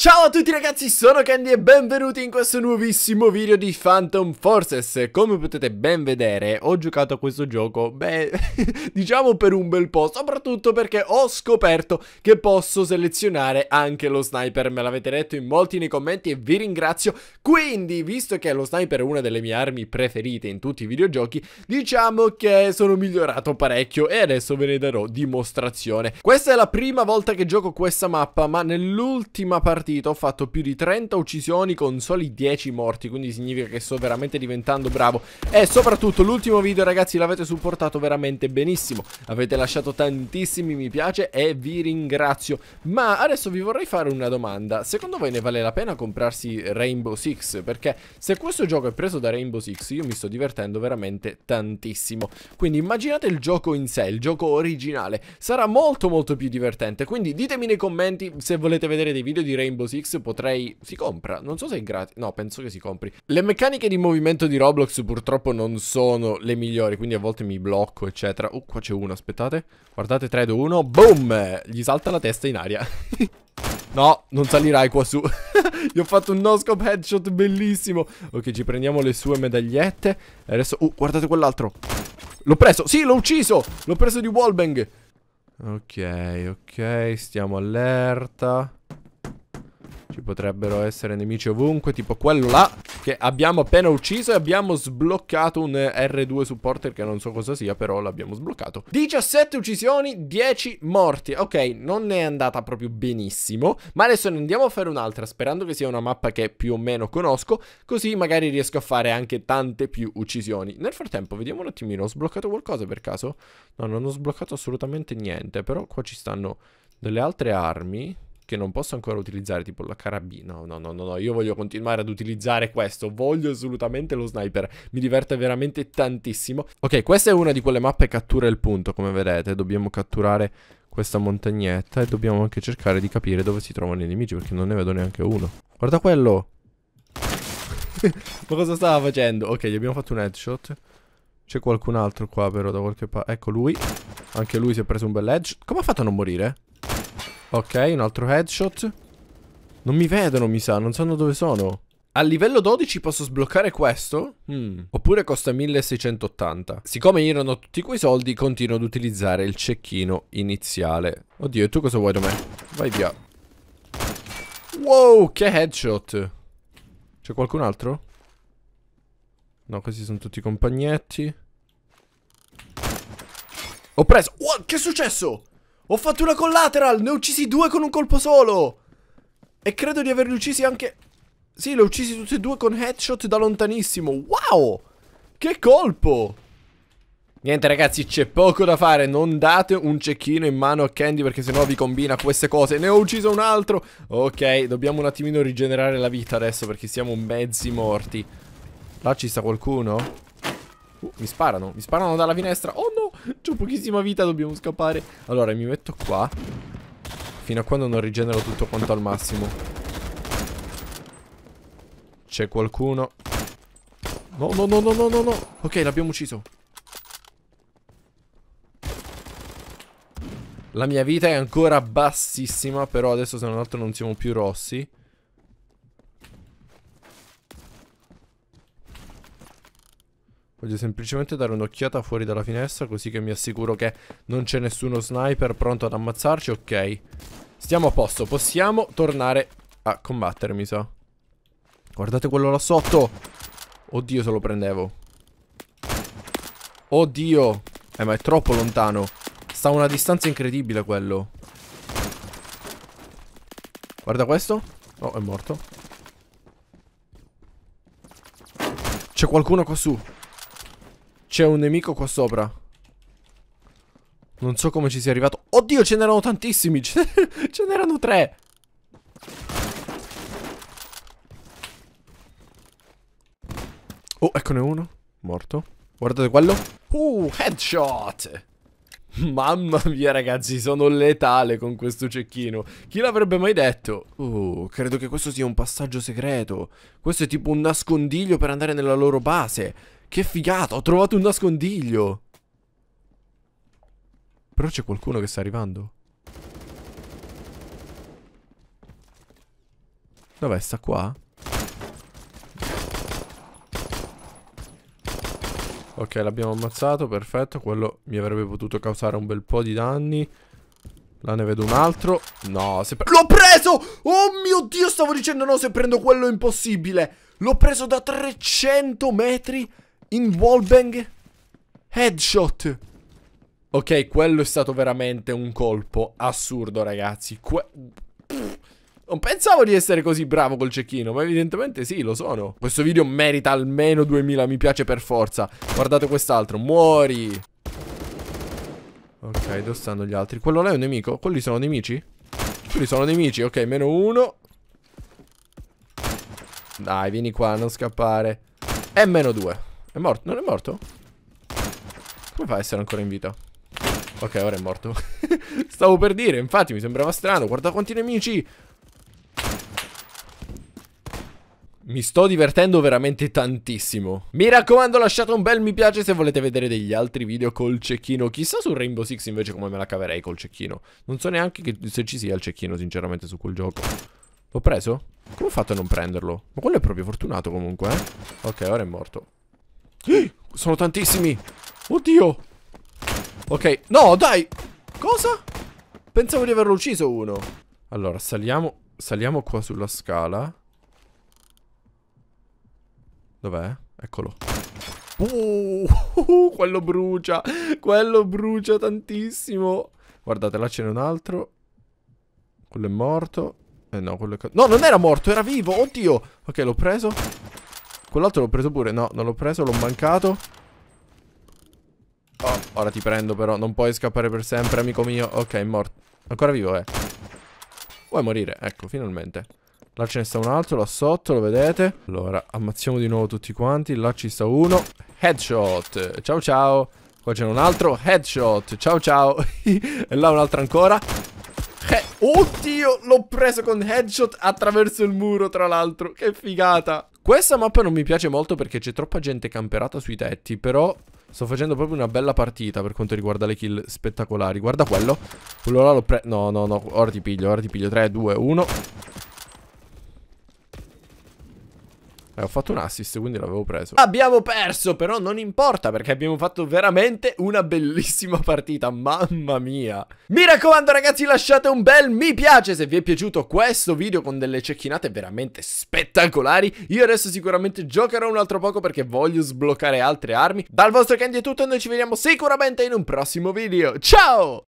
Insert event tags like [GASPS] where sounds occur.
Ciao a tutti ragazzi, sono Candy e benvenuti in questo nuovissimo video di Phantom Forces Come potete ben vedere, ho giocato a questo gioco, beh, [LAUGHS] diciamo per un bel po' Soprattutto perché ho scoperto che posso selezionare anche lo sniper Me l'avete detto in molti nei commenti e vi ringrazio Quindi, visto che lo sniper è una delle mie armi preferite in tutti i videogiochi Diciamo che sono migliorato parecchio e adesso ve ne darò dimostrazione Questa è la prima volta che gioco questa mappa, ma nell'ultima partita partita ho fatto più di 30 uccisioni con soli 10 morti, quindi significa che sto veramente diventando bravo. E soprattutto l'ultimo video ragazzi l'avete supportato veramente benissimo, avete lasciato tantissimi mi piace e vi ringrazio. Ma adesso vi vorrei fare una domanda, secondo voi ne vale la pena comprarsi Rainbow Six? Perché se questo gioco è preso da Rainbow Six io mi sto divertendo veramente tantissimo. Quindi immaginate il gioco in sé, il gioco originale, sarà molto molto più divertente, quindi ditemi nei commenti se volete vedere dei video di Rainbow Rainbow Six potrei... Si compra, non so se è gratis. No, penso che si compri. Le meccaniche di movimento di Roblox purtroppo non sono le migliori, quindi a volte mi blocco, eccetera. Oh, qua c'è uno, aspettate. Guardate, 3, 2, 1, boom! Gli salta la testa in aria. [LAUGHS] No, non salirai qua su [LAUGHS] Gli ho fatto un no-scope headshot bellissimo Ok, ci prendiamo le sue medagliette E adesso... Oh, guardate quell'altro L'ho preso, sì, l'ho ucciso L'ho preso di wallbang Ok, ok, stiamo allerta ci potrebbero essere nemici ovunque, tipo quello là che abbiamo appena ucciso e abbiamo sbloccato un R2 supporter che non so cosa sia, però l'abbiamo sbloccato. 17 uccisioni, 10 morti. Ok, non è andata proprio benissimo, ma adesso ne andiamo a fare un'altra, sperando che sia una mappa che più o meno conosco, così magari riesco a fare anche tante più uccisioni. Nel frattempo, vediamo un attimino, ho sbloccato qualcosa per caso? No, non ho sbloccato assolutamente niente, però qua ci stanno delle altre armi che non posso ancora utilizzare, tipo la carabina. No, no, no, no, io voglio continuare ad utilizzare questo, voglio assolutamente lo sniper, mi diverte veramente tantissimo. Ok, questa è una di quelle mappe cattura il punto, come vedete, dobbiamo catturare questa montagnetta e dobbiamo anche cercare di capire dove si trovano i nemici, perché non ne vedo neanche uno. Guarda quello! [LAUGHS] Ma cosa stava facendo? Ok, gli abbiamo fatto un headshot. C'è qualcun altro qua però da qualche parte. Ecco lui. Anche lui si è preso un bel edge. Come ha fatto a non morire? Ok, un altro headshot. Non mi vedono, mi sa. Non sanno dove sono. A livello 12 posso sbloccare questo? Mm. Oppure costa 1680. Siccome io non ho tutti quei soldi, continuo ad utilizzare il cecchino iniziale. Oddio, e tu cosa vuoi da me? Vai via. Wow, che headshot. C'è qualcun altro? No, questi sono tutti i compagnetti. Ho preso... Wow, che è successo? Ho fatto una collateral, ne ho uccisi due con un colpo solo E credo di averli uccisi anche... Sì, li ho uccisi tutti e due con headshot da lontanissimo Wow! Che colpo! Niente ragazzi, c'è poco da fare, non date un cecchino in mano a Candy perché sennò vi combina queste cose Ne ho ucciso un altro Ok, dobbiamo un attimino rigenerare la vita adesso perché siamo mezzi morti Là ci sta qualcuno? Uh, mi sparano, mi sparano dalla finestra Oh no! C'ho pochissima vita, dobbiamo scappare. Allora, mi metto qua. Fino a quando non rigenero tutto quanto al massimo. C'è qualcuno. No, no, no, no, no, no, no. Ok, l'abbiamo ucciso. La mia vita è ancora bassissima, però adesso se non altro non siamo più rossi. Voglio semplicemente dare un'occhiata fuori dalla finestra così che mi assicuro che non c'è nessuno sniper pronto ad ammazzarci. Ok, stiamo a posto. Possiamo tornare a combattere, mi sa. Guardate quello là sotto. Oddio, se lo prendevo. Oddio. Eh, ma è troppo lontano. Sta a una distanza incredibile quello. Guarda questo. Oh, è morto. C'è qualcuno qua su. C'è un nemico qua sopra. Non so come ci sia arrivato. Oddio, ce n'erano tantissimi. [LAUGHS] Ce n'erano tre. Oh, eccone uno. Morto. Guardate quello. Uh, headshot. [LAUGHS] Mamma mia ragazzi, sono letale con questo cecchino. Chi l'avrebbe mai detto? Uh, credo che questo sia un passaggio segreto. Questo è tipo un nascondiglio per andare nella loro base. Che figata, ho trovato un nascondiglio. Però c'è qualcuno che sta arrivando. Dov'è? Sta qua? Ok, l'abbiamo ammazzato, perfetto. Quello mi avrebbe potuto causare un bel po' di danni. Là ne vedo un altro. No, se pre L'ho preso! Oh mio Dio, stavo dicendo no, se prendo quello è impossibile. L'ho preso da 300 metri in wallbang headshot. Ok, quello è stato veramente un colpo assurdo, ragazzi. Que non pensavo di essere così bravo col cecchino, ma evidentemente sì, lo sono. Questo video merita almeno 2000 mi piace per forza. Guardate quest'altro, muori. Ok, dove stanno gli altri? Quello là è un nemico? Quelli sono nemici? Quelli sono nemici, ok, meno uno. Dai, vieni qua, non scappare. E meno due. È morto? Non è morto? Come fa a essere ancora in vita? Ok, ora è morto. [LAUGHS] Stavo per dire, infatti mi sembrava strano. Guarda quanti nemici! Mi sto divertendo veramente tantissimo. Mi raccomando lasciate un bel mi piace se volete vedere degli altri video col cecchino. Chissà su Rainbow Six invece come me la caverei col cecchino. Non so neanche che, se ci sia il cecchino sinceramente su quel gioco. L'ho preso? Come ho fatto a non prenderlo? Ma quello è proprio fortunato comunque eh? Ok ora è morto. [GASPS] Sono tantissimi. Oddio. Ok. No, dai. Cosa? Pensavo di averlo ucciso uno. Allora, saliamo. Saliamo qua sulla scala. Dov'è? Eccolo. Uh, [LAUGHS] quello brucia. Quello brucia tantissimo. Guardate, là ce n'è un altro. Quello è morto. Eh no, quello è... No, non era morto, era vivo. Oddio. Ok, l'ho preso. Quell'altro l'ho preso pure. No, non l'ho preso, l'ho mancato. Oh, ora ti prendo però. Non puoi scappare per sempre, amico mio. Ok, è morto. Ancora vivo, eh. Vuoi morire? Ecco, finalmente. Là ce ne sta un altro, là sotto, lo vedete. Allora, ammazziamo di nuovo tutti quanti. Là ci sta uno. Headshot. Ciao ciao. Qua c'è un altro. Headshot. Ciao ciao. [LAUGHS] e là un altro ancora. He Oddio, l'ho preso con headshot attraverso il muro, tra l'altro. Che figata. Questa mappa non mi piace molto perché c'è troppa gente camperata sui tetti, però... Sto facendo proprio una bella partita per quanto riguarda le kill spettacolari Guarda quello Quello là l'ho preso No, no, no Ora ti piglio, ora ti piglio 3, 2, 1 Eh, ho fatto un assist, quindi l'avevo preso. Abbiamo perso, però non importa, perché abbiamo fatto veramente una bellissima partita, mamma mia. Mi raccomando ragazzi, lasciate un bel mi piace se vi è piaciuto questo video con delle cecchinate veramente spettacolari. Io adesso sicuramente giocherò un altro poco perché voglio sbloccare altre armi. Dal vostro Candy è tutto e noi ci vediamo sicuramente in un prossimo video. Ciao!